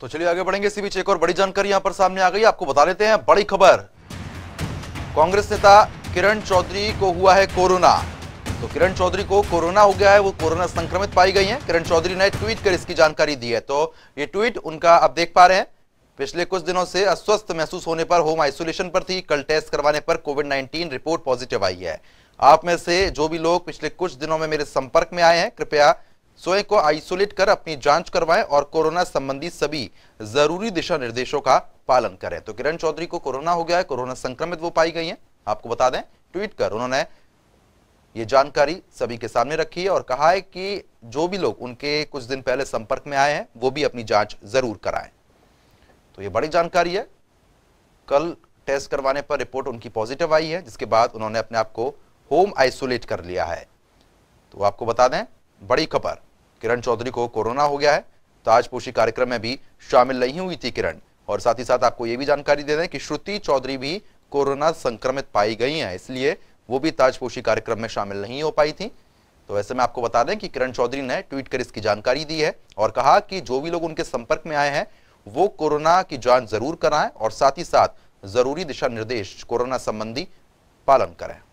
तो चलिए आगे बढ़ेंगे इसी बीच एक और बड़ी जानकारी यहां पर सामने आ गई आपको बता देते हैं बड़ी खबर कांग्रेस नेता किरण चौधरी को हुआ है कोरोना तो किरण चौधरी को कोरोना हो गया है वो कोरोना संक्रमित पाई गई हैं किरण चौधरी ने ट्वीट कर इसकी जानकारी दी है तो ये ट्वीट उनका आप देख पा रहे हैं पिछले कुछ दिनों से अस्वस्थ महसूस होने पर होम आइसोलेशन पर थी कल टेस्ट करवाने पर कोविड नाइन्टीन रिपोर्ट पॉजिटिव आई है आप में से जो भी लोग पिछले कुछ दिनों में मेरे संपर्क में आए हैं कृपया स्वयं को आइसोलेट कर अपनी जांच करवाएं और कोरोना संबंधी सभी जरूरी दिशा निर्देशों का पालन करें तो किरण चौधरी को कोरोना हो गया है कोरोना संक्रमित वो पाई गई है आपको बता दें ट्वीट कर उन्होंने ये जानकारी सभी के सामने रखी है और कहा है कि जो भी लोग उनके कुछ दिन पहले संपर्क में आए हैं वो भी अपनी जांच जरूर कराएं तो ये बड़ी जानकारी है कल टेस्ट करवाने पर रिपोर्ट उनकी पॉजिटिव आई है जिसके बाद उन्होंने अपने आप को होम आइसोलेट कर लिया है तो आपको बता दें बड़ी खबर किरण चौधरी को कोरोना हो गया है ताजपोशी तो कार्यक्रम में भी शामिल नहीं हुई थी किरण और साथ ही साथ आपको ये भी जानकारी दे दें कि श्रुति चौधरी भी कोरोना संक्रमित पाई गई हैं इसलिए वो भी ताजपोशी कार्यक्रम में शामिल नहीं हो पाई थी तो ऐसे में आपको बता दें कि किरण चौधरी ने ट्वीट कर इसकी जानकारी दी है और कहा कि जो भी लोग उनके संपर्क में आए हैं वो कोरोना की जांच जरूर कराएं और साथ ही साथ जरूरी दिशा निर्देश कोरोना संबंधी पालन करें